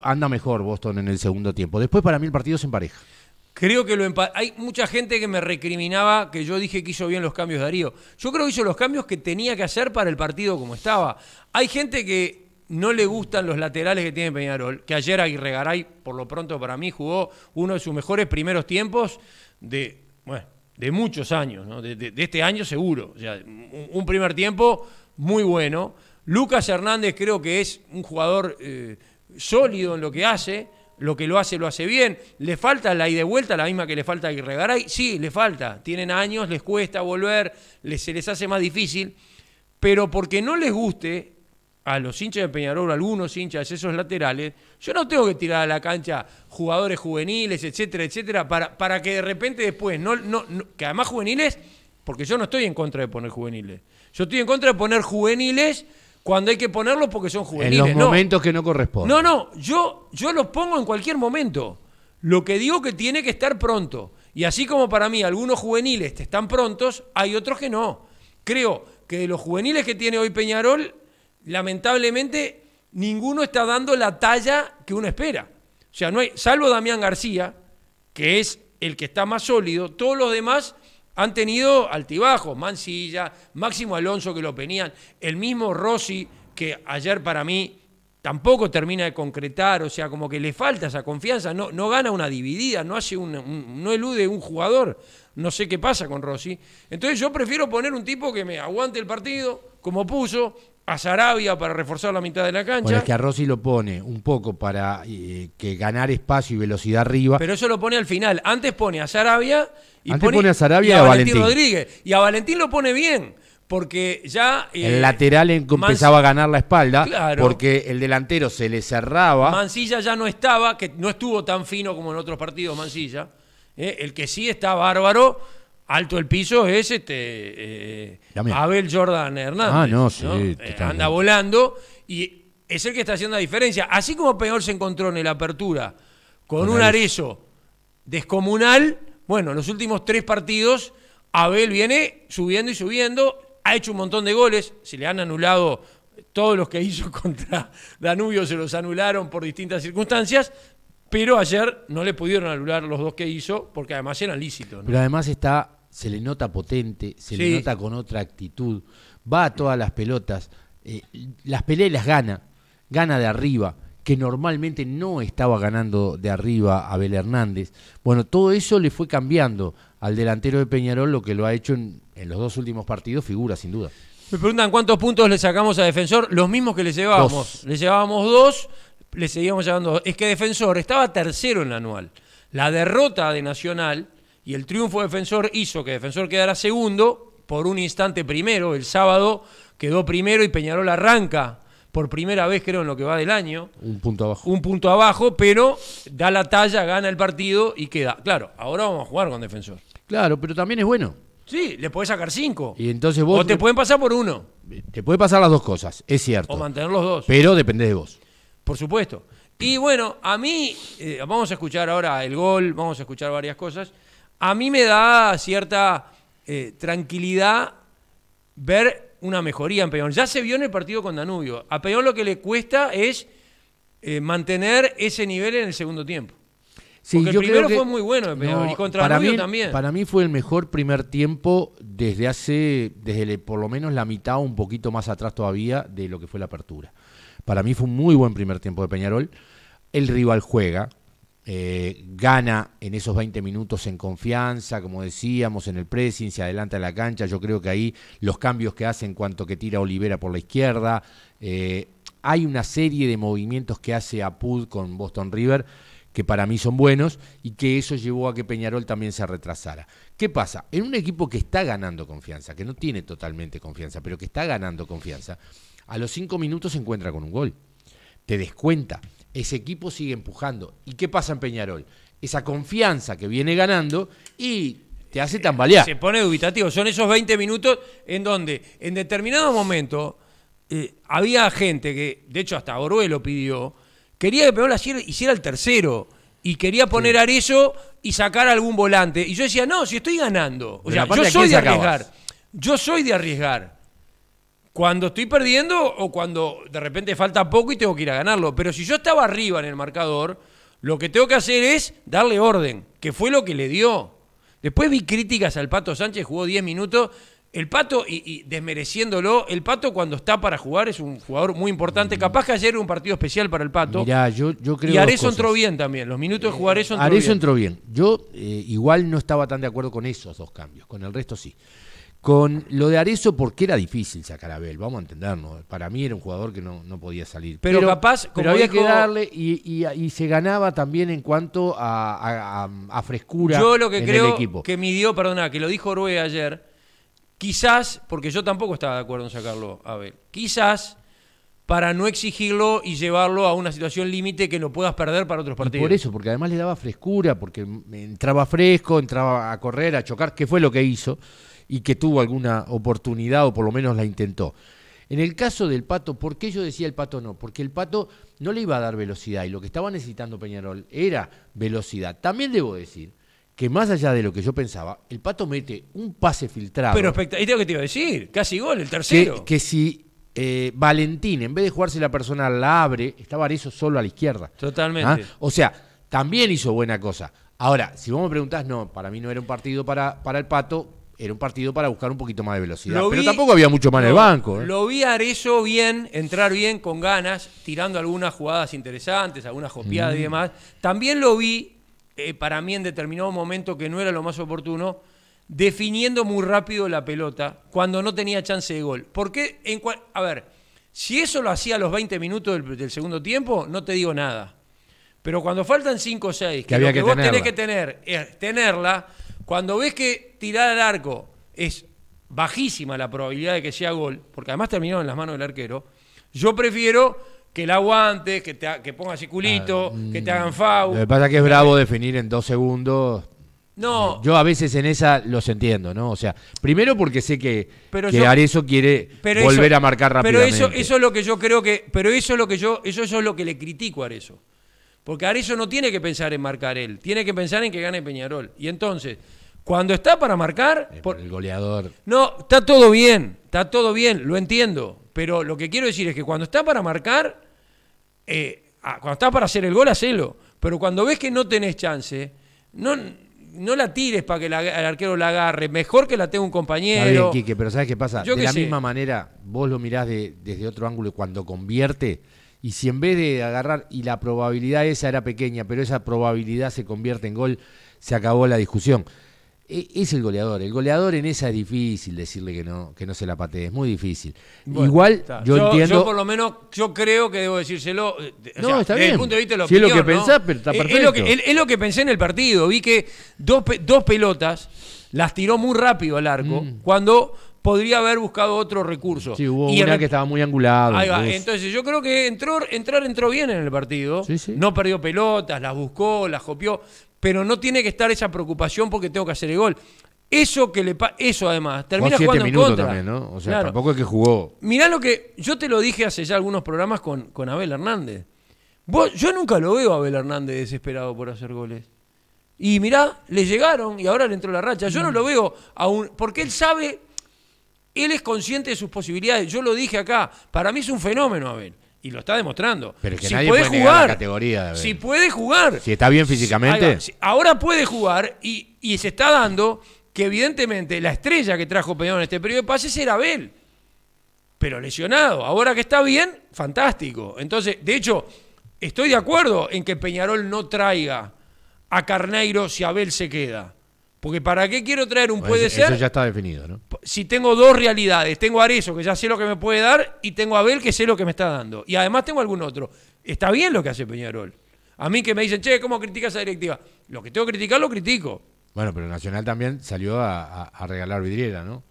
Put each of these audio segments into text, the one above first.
anda mejor Boston en el segundo tiempo. Después para mí el partido se empareja. Creo que lo hay mucha gente que me recriminaba que yo dije que hizo bien los cambios Darío. Yo creo que hizo los cambios que tenía que hacer para el partido como estaba. Hay gente que no le gustan los laterales que tiene Peñarol, que ayer Aguirre Garay, por lo pronto para mí, jugó uno de sus mejores primeros tiempos de, de muchos años, de, este año seguro. sea, un, primer tiempo muy bueno. Lucas Hernández creo que es un jugador... Eh, sólido en lo que hace, lo que lo hace lo hace bien. ¿Le falta la ida y vuelta, la misma que le falta a Irregaray? Sí, le falta. Tienen años, les cuesta volver, les, se les hace más difícil, pero porque no les guste a los hinchas de Peñarol, algunos hinchas, esos laterales, yo no tengo que tirar a la cancha jugadores juveniles, etcétera, etcétera, para, para que de repente después, no, no, que además juveniles, porque yo no estoy en contra de poner juveniles, yo estoy en contra de poner juveniles cuando hay que ponerlos porque son juveniles. En los momentos que no corresponden. No, no, yo, yo los pongo en cualquier momento. Lo que digo que tiene que estar pronto. Y así como para mí algunos juveniles están prontos, hay otros que no. Creo que de los juveniles que tiene hoy Peñarol, lamentablemente ninguno está dando la talla que uno espera. O sea, no hay, salvo Damián García, que es el que está más sólido, todos los demás han tenido altibajos, Mancilla, Máximo Alonso que lo penían, el mismo Rossi que ayer para mí tampoco termina de concretar, o sea, como que le falta esa confianza, no, no gana una dividida, no, hace un, no elude un jugador, no sé qué pasa con Rossi. Entonces yo prefiero poner un tipo que me aguante el partido, como puso, a Sarabia para reforzar la mitad de la cancha. es que a Rossi lo pone un poco para eh, que ganar espacio y velocidad arriba. Pero eso lo pone al final. Antes pone a Sarabia y pone, a Valentín. Rodríguez. Y a Valentín lo pone bien. Porque ya. Eh, el lateral empezaba a ganar la espalda. Claro, porque el delantero se le cerraba. Mancilla ya no estaba, que no estuvo tan fino como en otros partidos, Mancilla. Eh, el que sí está bárbaro alto el piso es este eh, Abel Jordan Hernández. Ah, no, sí, eh, anda volando y es el que está haciendo la diferencia. Así como Peñol se encontró en la apertura con, un arezo descomunal, bueno, en los últimos tres partidos Abel viene subiendo y subiendo, ha hecho un montón de goles, se le han anulado todos los que hizo contra Danubio, se los anularon por distintas circunstancias, pero ayer no le pudieron anular los dos que hizo porque además eran lícitos. Pero además está se le nota potente, se le nota con otra actitud, va a todas las pelotas, eh, las peleas gana, gana de arriba, que normalmente no estaba ganando de arriba Abel Hernández. Bueno, todo eso le fue cambiando al delantero de Peñarol, lo que lo ha hecho en, los dos últimos partidos, figura sin duda. Me preguntan cuántos puntos le sacamos a Defensor, los mismos que le llevábamos. Le llevábamos dos, le seguíamos llevando dos. Es que Defensor estaba tercero en la anual. La derrota de Nacional y el triunfo de Defensor hizo que Defensor quedara segundo, por un instante primero, el sábado quedó primero y Peñarol arranca por primera vez creo en lo que va del año. Un punto abajo. Un punto abajo, pero da la talla, gana el partido y queda. Claro, ahora vamos a jugar con defensor. Claro, pero también es bueno. Sí, le podés sacar cinco. Y entonces vos. O te pueden pasar por uno. Te puede pasar las dos cosas, es cierto. O mantener los dos. Pero depende de vos. Por supuesto. Y bueno, a mí, eh, vamos a escuchar ahora el gol, vamos a escuchar varias cosas a mí me da cierta eh, tranquilidad ver una mejoría en Peñarol. Ya se vio en el partido con Danubio. A Peñarol lo que le cuesta es eh, mantener ese nivel en el segundo tiempo. Sí, el primero fue muy bueno y contra Danubio también. Para mí fue el mejor primer tiempo desde hace, desde por lo menos la mitad o un poquito más atrás todavía de lo que fue la apertura. Para mí fue un muy buen primer tiempo de Peñarol. El rival juega, eh, gana en esos 20 minutos en confianza, como decíamos, en el pressing, se adelanta a la cancha. Yo creo que ahí los cambios que hace en cuanto que tira Olivera por la izquierda. Eh, hay una serie de movimientos que hace Apud con Boston River que para mí son buenos y que eso llevó a que Peñarol también se retrasara. ¿Qué pasa? En un equipo que está ganando confianza, que no tiene totalmente confianza, pero que está ganando confianza, a los cinco minutos se encuentra con un gol. Te descuenta ese equipo sigue empujando. ¿Y qué pasa en Peñarol? Esa confianza que viene ganando y te hace tambalear. Se pone dubitativo. Son esos 20 minutos en donde en determinado momento eh, había gente que, de hecho hasta lo pidió, quería que Peñarol hiciera el tercero y quería poner a Arezzo y sacar algún volante. Y yo decía, no, si estoy ganando. yo soy de arriesgar. Yo soy de arriesgar cuando estoy perdiendo o cuando de repente falta poco y tengo que ir a ganarlo. Pero si yo estaba arriba en el marcador, lo que tengo que hacer es darle orden, que fue lo que le dio. Después vi críticas al Pato Sánchez, jugó 10 minutos. El Pato, y, desmereciéndolo, el Pato cuando está para jugar es un jugador muy importante. Mm. Capaz que ayer era un partido especial para el Pato. yo, yo creo y Arezzo entró bien también. Los minutos de jugar eso. Eh, entró bien. entró bien. Yo eh, igual no estaba tan de acuerdo con esos dos cambios. Con el resto sí. Con lo de Arezo, porque era difícil sacar a Abel, vamos a entendernos. Para mí era un jugador que no, podía salir. Pero, capaz, pero había que darle y, se ganaba también en cuanto a, a, frescura yo lo que creo Que midió, perdona, que lo dijo Orue ayer, quizás, porque yo tampoco estaba de acuerdo en sacarlo a Abel, quizás para no exigirlo y llevarlo a una situación límite que no puedas perder para otros partidos. por eso, porque además le daba frescura, porque entraba fresco, entraba a correr, a chocar, que fue lo que hizo y que tuvo alguna oportunidad o por lo menos la intentó. En el caso del Pato, ¿por qué yo decía el Pato no? Porque el Pato no le iba a dar velocidad y lo que estaba necesitando Peñarol era velocidad. También debo decir que más allá de lo que yo pensaba, el Pato mete un pase filtrado. Pero espectacular, y tengo que te iba a decir, casi gol el tercero. Que, que si eh, Valentín, en vez de jugarse la persona, la abre, estaba eso solo a la izquierda. Totalmente. ¿Ah? O sea, también hizo buena cosa. Ahora, si vos me preguntás, no, para mí no era un partido para, para el Pato, era un partido para buscar un poquito más de velocidad. pero tampoco había mucho más en el banco. ¿eh? Lo vi a eso bien, entrar bien, con ganas, tirando algunas jugadas interesantes, algunas copiadas y demás. También lo vi, eh, para mí en determinado momento que no era lo más oportuno, definiendo muy rápido la pelota cuando no tenía chance de gol. Porque, en a ver, si eso lo hacía a los 20 minutos del, segundo tiempo, no te digo nada. Pero cuando faltan 5 o 6, que, lo que, vos tenés que tener es eh, tenerla cuando ves que tirar al arco es bajísima la probabilidad de que sea gol, porque además terminó en las manos del arquero, yo prefiero que la aguantes, que, te, que ponga el culito, que te hagan foul. Lo que pasa es que es bravo definir en dos segundos. No. Yo a veces en esa los entiendo, ¿no? O sea, primero porque sé que, pero que quiere volver a marcar rápidamente. Pero eso, eso es lo que yo creo que. Pero eso es lo que yo. Eso, eso es lo que le critico a Arezo. Porque Arezo no tiene que pensar en marcar él, tiene que pensar en que gane Peñarol. Y entonces, cuando está para marcar. El, goleador. No, está todo bien, está todo bien, lo entiendo. Pero lo que quiero decir es que cuando está para marcar, eh, ah, cuando está para hacer el gol, hacelo. Pero cuando ves que no tenés chance, no, no la tires para que el arquero la agarre. Mejor que la tenga un compañero. Está Quique, pero ¿sabes qué pasa? de la misma manera, vos lo mirás desde otro ángulo y cuando convierte y si en vez de agarrar, y la probabilidad esa era pequeña, pero esa probabilidad se convierte en gol, se acabó la discusión. E, es el goleador, el goleador en esa es difícil decirle que no, que no se la patee, es muy difícil. Igual yo, entiendo. Yo por lo menos, yo creo que debo decírselo. Eh, no, está desde bien. El punto de vista de es lo que pensás, está eh, perfecto. Es, lo que, pensé en el partido, vi que dos, pelotas las tiró muy rápido al arco, mm. cuando podría haber buscado otro recurso. Sí, hubo y una que estaba muy angulada. Entonces, yo creo que entró, entrar entró bien en el partido. No perdió pelotas, las buscó, las copió. Pero no tiene que estar esa preocupación porque tengo que hacer el gol. Eso que le eso además, termina jugando minutos contra. también, ¿no? O sea, tampoco es que jugó. Mirá lo que yo te lo dije hace ya algunos programas con, con Abel Hernández. Vos, yo nunca lo veo a Abel Hernández desesperado por hacer goles. Y mirá, le llegaron y ahora le entró la racha. Yo no lo veo aún, porque él sabe él es consciente de sus posibilidades. Yo lo dije acá. Para mí es un fenómeno, Abel. Y lo está demostrando. Pero que si nadie puede, jugar. categoría Si puede jugar. Si está bien físicamente. ahora puede jugar y, y, se está dando que, evidentemente, la estrella que trajo Peñarol en este periodo de pases era Abel. Pero lesionado. Ahora que está bien, fantástico. Entonces, de hecho, estoy de acuerdo en que Peñarol no traiga a Carneiro si Abel se queda. Porque ¿para qué quiero traer un puede ser? Eso ya está definido, ¿no? Si tengo dos realidades, tengo a Arezo, que ya sé lo que me puede dar, y tengo a Abel, que sé lo que me está dando. Y además tengo algún otro. Está bien lo que hace Peñarol. A mí que me dicen, che, ¿cómo critica esa directiva? Lo que tengo que criticar, lo critico. Bueno, pero Nacional también salió a regalar vidriera, ¿no?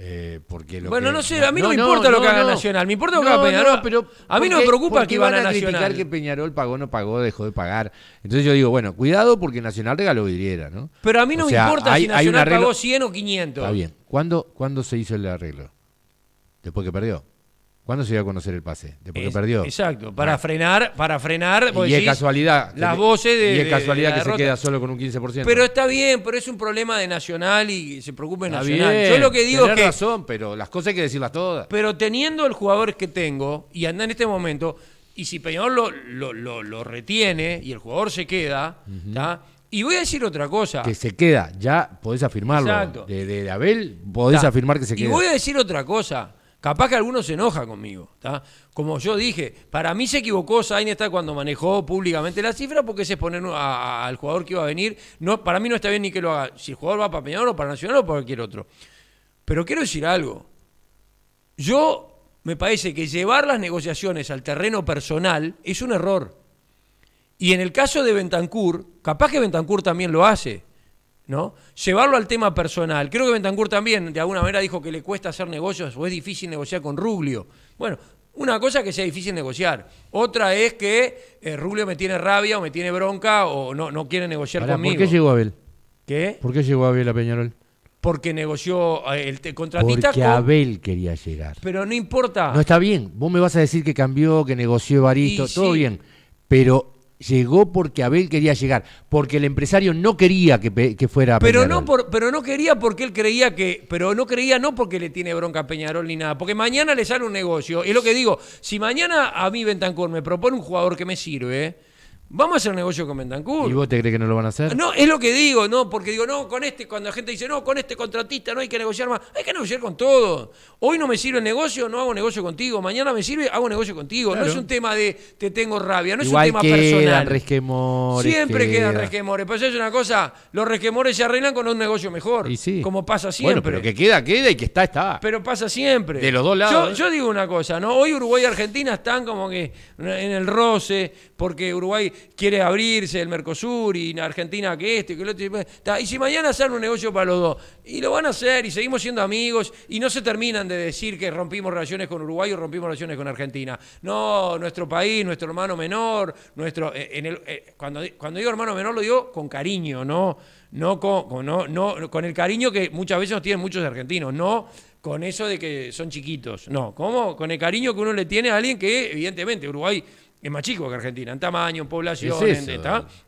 Eh, porque lo bueno, no sé, a mí no, me importa lo que haga Nacional, me importa lo que haga Peñarol. pero a mí no me preocupa que van a, a criticar que Peñarol pagó, no pagó, dejó de pagar. Entonces yo digo, bueno, cuidado porque Nacional regaló vidriera, ¿no? Pero a mí no me importa si Nacional pagó 100 o 500. Está bien. ¿Cuándo se hizo el arreglo? Después que perdió. ¿Cuándo se iba a conocer el pase? ¿De porque perdió. Exacto, para ah. frenar, para frenar. Y, y es casualidad. Las voces de. Y es casualidad que se queda solo con un 15%. Pero está bien, pero es un problema de Nacional y se preocupe Nacional. Yo lo que digo es que. razón, pero las cosas hay que decirlas todas. Pero teniendo el jugador que tengo y anda en este momento, y si Peñarol lo, retiene y el jugador se queda, Y voy a decir otra cosa. Que se queda, ya podés afirmarlo. Exacto. De, Abel podés afirmar que se queda. Y voy a decir otra cosa. Capaz que algunos se enoja conmigo. Como yo dije, para mí se equivocó está cuando manejó públicamente la cifra porque se es al jugador que iba a venir. No, para mí no está bien ni que lo haga. Si el jugador va para Peñarol o para Nacional o para cualquier otro. Pero quiero decir algo. Yo me parece que llevar las negociaciones al terreno personal es un error. Y en el caso de Bentancur, capaz que Bentancur también lo hace. ¿no? Llevarlo al tema personal. Creo que Bentancur también, de alguna manera, dijo que le cuesta hacer negocios o es difícil negociar con Ruglio. Bueno, una cosa es que sea difícil negociar, otra es que Rubio eh, Ruglio me tiene rabia o me tiene bronca o no, no quiere negociar conmigo. ¿Por qué llegó Abel? ¿Qué? ¿Por qué llegó Abel a Peñarol? Porque negoció eh, el contratista Porque Abel quería llegar. Pero no importa. No está bien. Vos me vas a decir que cambió, que negoció Barito, todo bien. Pero llegó porque Abel quería llegar, porque el empresario no quería que, que fuera pero Peñarol. No pero no quería porque él creía que, pero no creía no porque le tiene bronca a Peñarol ni nada, porque mañana le sale un negocio. Es lo que digo, si mañana a mí Bentancur me propone un jugador que me sirve, Vamos a hacer negocio con Bentancur. ¿Y vos te crees que no lo van a hacer? No, es lo que digo, no, porque digo, no, con este, cuando la gente dice, no, con este contratista no hay que negociar más, hay que negociar con todo. Hoy no me sirve el negocio, no hago negocio contigo. Mañana me sirve, hago negocio contigo. No es un tema de te tengo rabia, no es un tema personal. quedan personal. Resquemores, Siempre queda. quedan resquemores. Pero eso es una cosa, los resquemores se arreglan con un negocio mejor. Y sí. Como pasa siempre. Bueno, pero que queda, queda y que está, está. Pero pasa siempre. De los dos lados. Yo, ¿eh? yo digo una cosa, ¿no? Hoy Uruguay y Argentina están como que en el roce, porque Uruguay quiere abrirse el Mercosur y en Argentina que este, y que lo otro. Y si mañana hacen un negocio para los dos, y lo van a hacer y seguimos siendo amigos y no se terminan de decir que rompimos relaciones con Uruguay o rompimos relaciones con Argentina. No, nuestro país, nuestro hermano menor, nuestro... Eh, eh, cuando, cuando digo hermano menor lo digo con cariño, ¿no? No con, no, no con el cariño que muchas veces nos tienen muchos argentinos, no con eso de que son chiquitos, no, ¿cómo? Con el cariño que uno le tiene a alguien que, evidentemente, Uruguay es más chico que Argentina, en tamaño, en población,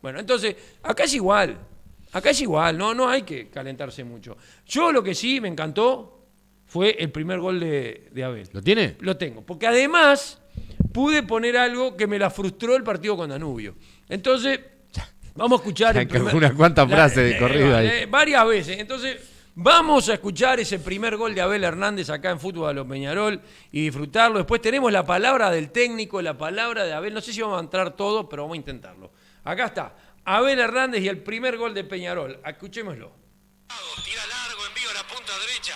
Bueno, entonces, acá es igual. Acá es igual, no, no hay que calentarse mucho. Yo lo que sí me encantó fue el primer gol de, Abel. ¿Lo tiene? Lo tengo. Porque además pude poner algo que me la frustró el partido con Danubio. Entonces, vamos a escuchar. Unas cuantas frases de eh, corrida eh, ahí. varias veces. Entonces, Vamos a escuchar ese primer gol de Abel Hernández acá en Fútbol de los Peñarol y disfrutarlo. Después tenemos la palabra del técnico, la palabra de Abel. No sé si vamos a entrar todo, pero vamos a intentarlo. Acá está, Abel Hernández y el primer gol de Peñarol. Escuchémoslo. Tira largo, envío a la punta derecha.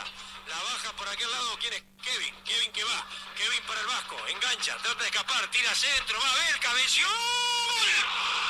La baja por aquel lado. ¿Quién es? Kevin. Kevin que va. Kevin para el Vasco. Engancha, trata de escapar. Tira centro. Va Abel, cabeció.